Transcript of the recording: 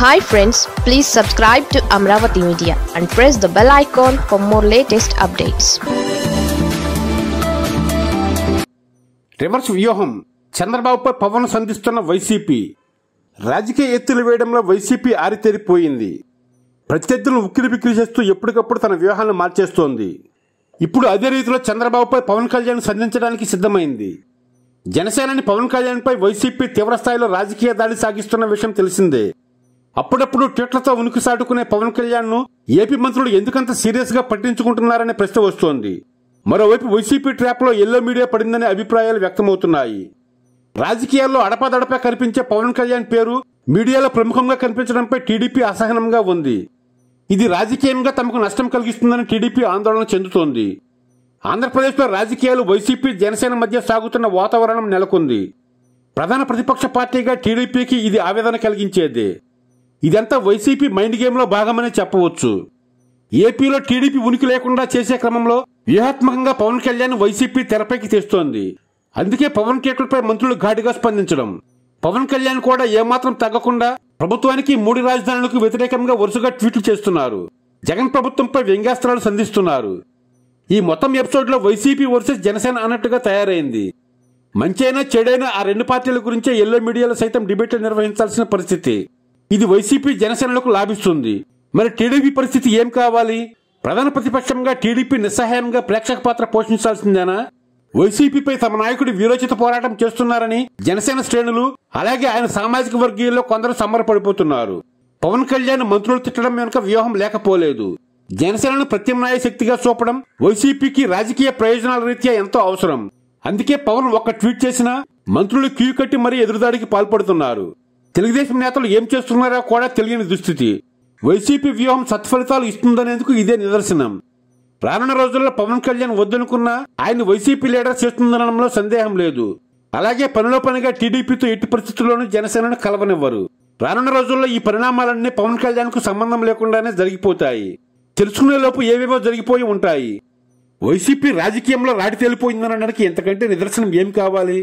hi friends please subscribe to Amaravati media and press the bell icon for more latest updates reverse వ్యూహం చంద్రబాబుపై Pawan సంధిస్తున్న YCP రాజకీయ ఎత్తులు వేయడంలో YCP ఆరితేరిపోయింది ప్రత్యర్థులను ఉక్కిరి బిక్కిరి చేస్తూ ఎప్పటికప్పుడు తన వ్యూహాలను మార్చేస్తోంది ఇప్పుడు అదే రీతిలో చంద్రబాబుపై పవన్ కళ్యాణ్ సంధించడానికి సిద్ధమైంది జనసేనని పవన్ కళ్యాణ్పై వైసీపీ తీవ్రస్థాయిలో రాజకీయ దాడి సాగిస్తున్న విషయం తెలిసిందే అప్పుడప్పుడు ట్వీట్లతో ఉనికి సాటుకునే పవన్ కళ్యాణ్ను ఏపీ మంత్రులు ఎందుకంత సీరియస్గా పట్టించుకుంటున్నారనే ప్రశ్న వస్తోంది మరోవైపు వైసీపీ ట్రాప్లో ఎల్లో మీడియా పడిందనే అభిప్రాయాలు వ్యక్తమవుతున్నాయి రాజకీయాల్లో అడపాదడపా కనిపించే పవన్ కళ్యాణ్ పేరు మీడియాలో ప్రముఖంగా కనిపించడంపై టీడీపీ అసహనంగా ఉంది ఇది రాజకీయంగా తమకు నష్టం కలిగిస్తుందని టీడీపీ ఆందోళన చెందుతోంది ఆంధ్రప్రదేశ్లో రాజకీయాలు వైసీపీ జనసేన మధ్య సాగుతున్న వాతావరణం నెలకొంది ప్రధాన ప్రతిపక్ష పార్టీగా టీడీపీకి ఇది ఆవేదన కలిగించేది ఇదంతా వైసీపీ మైండ్ గేమ్లో భాగమనే చెప్పవచ్చు ఏపీలో టీడీపీ ఉనికి లేకుండా చేసే క్రమంలో వ్యూహాత్మకంగా పవన్ కళ్యాణ్ వైసీపీ తెరపైకి తెస్తోంది అందుకే పవన్ కేకులపై మంత్రులు ఘాటుగా స్పందించడం పవన్ కళ్యాణ్ కూడా ఏమాత్రం తగ్గకుండా ప్రభుత్వానికి మూడు రాజధానులకు వ్యతిరేకంగా వరుసగా ట్వీట్లు చేస్తున్నారు జగన్ ప్రభుత్వంపై వ్యంగ్యాస్త్రాలు సంధిస్తున్నారు ఈ మొత్తం ఎపిసోడ్లో వైసీపీ వర్సెస్ జనసేన అన్నట్టుగా తయారైంది మంచైనా చెడైనా ఆ రెండు పార్టీల గురించే ఎల్లో మీడియాలో సైతం డిబేట్లు నిర్వహించాల్సిన పరిస్థితి ఇది వైసీపీ జనసేనలకు లాభిస్తుంది మరి టీడీపీ పరిస్థితి ఏం కావాలి ప్రధాన ప్రతిపక్షంగా టీడీపీ నిస్సహాయంగా ప్రేక్షక పాత్ర పోషించాల్సిందేనా వైసీపీపై తమ నాయకుడు వీరోచిత పోరాటం చేస్తున్నారని జనసేన శ్రేణులు అలాగే ఆయన సామాజిక వర్గీయుల్లో కొందరు సంబరపడిపోతున్నారు పవన్ కళ్యాణ్ మంత్రులు తిట్టడం వెనుక వ్యూహం లేకపోలేదు జనసేనను ప్రత్యామ్నాయ శక్తిగా చూపడం వైసీపీకి రాజకీయ ప్రయోజనాల రీత్యా ఎంతో అవసరం అందుకే పవన్ ఒక్క ట్వీట్ చేసినా మంత్రులు క్యూ కట్టి మరీ ఎదురుదాడికి పాల్పడుతున్నారు తెలుగుదేశం నేతలు ఏం చేస్తున్నారో కూడా తెలియని దుస్థితి వైసీపీ వ్యూహం సత్ఫలితాలు ఇస్తుందనేందుకు ఇదే నిదర్శనం రానున్న రోజుల్లో పవన్ కళ్యాణ్ వద్దనుకున్నా ఆయన వైసీపీ లీడర్ చేస్తుందనడంలో సందేహం లేదు అలాగే పనిలో పనిగా టీడీపీతో ఎట్టి పరిస్థితుల్లోనూ జనసేనను కలవనివ్వరు రానున్న రోజుల్లో ఈ పరిణామాలన్నీ పవన్ కళ్యాణ్కు సంబంధం లేకుండానే జరిగిపోతాయి తెలుసుకునేలోపు ఏవేవో జరిగిపోయి ఉంటాయి వైసీపీ రాజకీయంలో రాటి తేలిపోయిందనడానికి ఎంతకంటే నిదర్శనం ఏం కావాలి